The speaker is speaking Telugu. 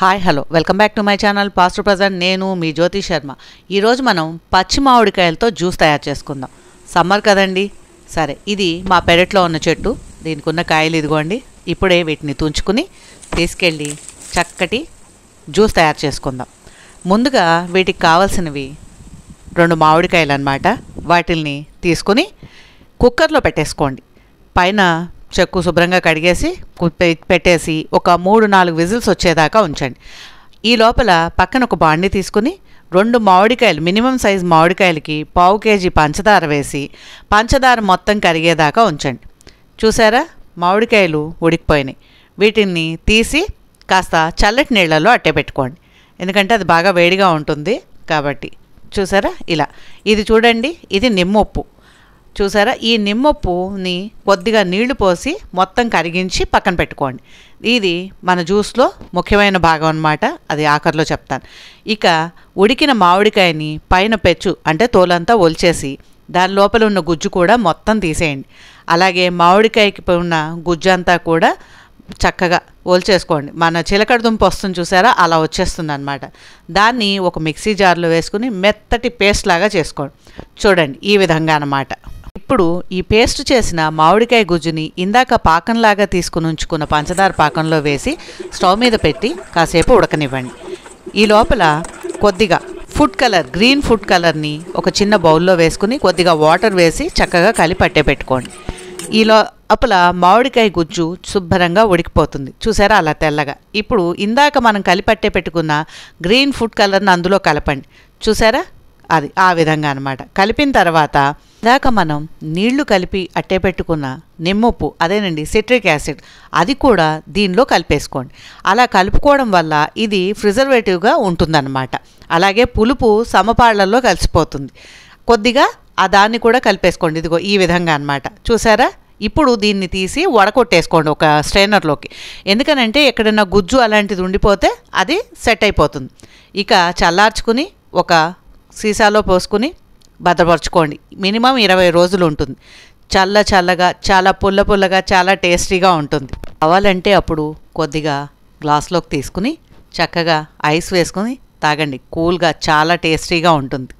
hi hello welcome back to my channel pastor present నేను మీ జ్యోతి శర్మ ఈరోజు మనం పచ్చి మామిడికాయలతో జ్యూస్ తయారు చేసుకుందాం సమ్మర్ కదండి సరే ఇది మా పెరట్లో ఉన్న చెట్టు దీనికి ఉన్న కాయలు ఇదిగోండి ఇప్పుడే వీటిని తుంచుకుని తీసుకెళ్ళి చక్కటి జ్యూస్ తయారు చేసుకుందాం ముందుగా వీటికి కావాల్సినవి రెండు మామిడికాయలు అనమాట వాటిల్ని తీసుకుని కుక్కర్లో పెట్టేసుకోండి పైన చెక్కు శుభ్రంగా కడిగేసి పెట్టేసి ఒక మూడు నాలుగు విజిల్స్ వచ్చేదాకా ఉంచండి ఈ లోపల పక్కన ఒక బాండి తీసుకుని రెండు మామిడికాయలు మినిమం సైజ్ మామిడికాయలకి పావు కేజీ పంచదార వేసి పంచదార మొత్తం కరిగేదాకా ఉంచండి చూసారా మామిడికాయలు ఉడికిపోయినాయి వీటిని తీసి కాస్త చల్లటి నీళ్ళలో అట్టే పెట్టుకోండి ఎందుకంటే అది బాగా వేడిగా ఉంటుంది కాబట్టి చూసారా ఇలా ఇది చూడండి ఇది నిమ్మ ఉప్పు చూసారా ఈ నిమ్మప్పుని కొద్దిగా నీళ్లు పోసి మొత్తం కరిగించి పక్కన పెట్టుకోండి ఇది మన జ్యూస్లో ముఖ్యమైన భాగం అనమాట అది ఆఖరిలో చెప్తాను ఇక ఉడికిన మామిడికాయని పైన పెచ్చు అంటే తోలంతా ఒలిచేసి దాని లోపల ఉన్న గుజ్జు కూడా మొత్తం తీసేయండి అలాగే మామిడికాయకి ఉన్న గుజ్జు అంతా కూడా చక్కగా ఓల్చేసుకోండి మన చిలకడ దుంప వస్తుంది చూసారా అలా వచ్చేస్తుంది అనమాట దాన్ని ఒక మిక్సీ జార్లో వేసుకుని మెత్తటి పేస్ట్ లాగా చేసుకోండి చూడండి ఈ విధంగా అనమాట ఇప్పుడు ఈ పేస్ట్ చేసిన మామిడికాయ గుజ్జుని ఇందాక పాకంలాగా తీసుకుని ఉంచుకున్న పంచదార పాకంలో వేసి స్టవ్ మీద పెట్టి కాసేపు ఉడకనివ్వండి ఈ లోపల కొద్దిగా ఫుడ్ కలర్ గ్రీన్ ఫుడ్ కలర్ని ఒక చిన్న బౌల్లో వేసుకుని కొద్దిగా వాటర్ వేసి చక్కగా కలి పట్టే పెట్టుకోండి ఈ లోపల మామిడికాయ గుజ్జు శుభ్రంగా ఉడికిపోతుంది చూసారా అలా తెల్లగా ఇప్పుడు ఇందాక మనం కలిపట్టే పెట్టుకున్న గ్రీన్ ఫుడ్ కలర్ని అందులో కలపండి చూసారా అది ఆ విధంగా అనమాట కలిపిన తర్వాత ఇందాక మనం నీళ్లు కలిపి అట్టే పెట్టుకున్న నిమ్మప్పు అదేనండి సిట్రిక్ యాసిడ్ అది కూడా దీనిలో కలిపేసుకోండి అలా కలుపుకోవడం వల్ల ఇది ప్రిజర్వేటివ్గా ఉంటుందన్నమాట అలాగే పులుపు సమపాళ్లలో కలిసిపోతుంది కొద్దిగా ఆ దాన్ని కూడా కలిపేసుకోండి ఇదిగో ఈ విధంగా అనమాట చూసారా ఇప్పుడు దీన్ని తీసి వడకొట్టేసుకోండి ఒక స్ట్రైనర్లోకి ఎందుకనంటే ఎక్కడైనా గుజ్జు అలాంటిది ఉండిపోతే అది సెట్ అయిపోతుంది ఇక చల్లార్చుకుని ఒక సీసాలో పోసుకుని భద్రపరచుకోండి మినిమం ఇరవై రోజులు ఉంటుంది చల్ల చల్లగా చాలా పుల్ల పుల్లగా చాలా టేస్టీగా ఉంటుంది కావాలంటే అప్పుడు కొద్దిగా గ్లాస్లోకి తీసుకుని చక్కగా ఐస్ వేసుకుని తాగండి కూల్గా చాలా టేస్టీగా ఉంటుంది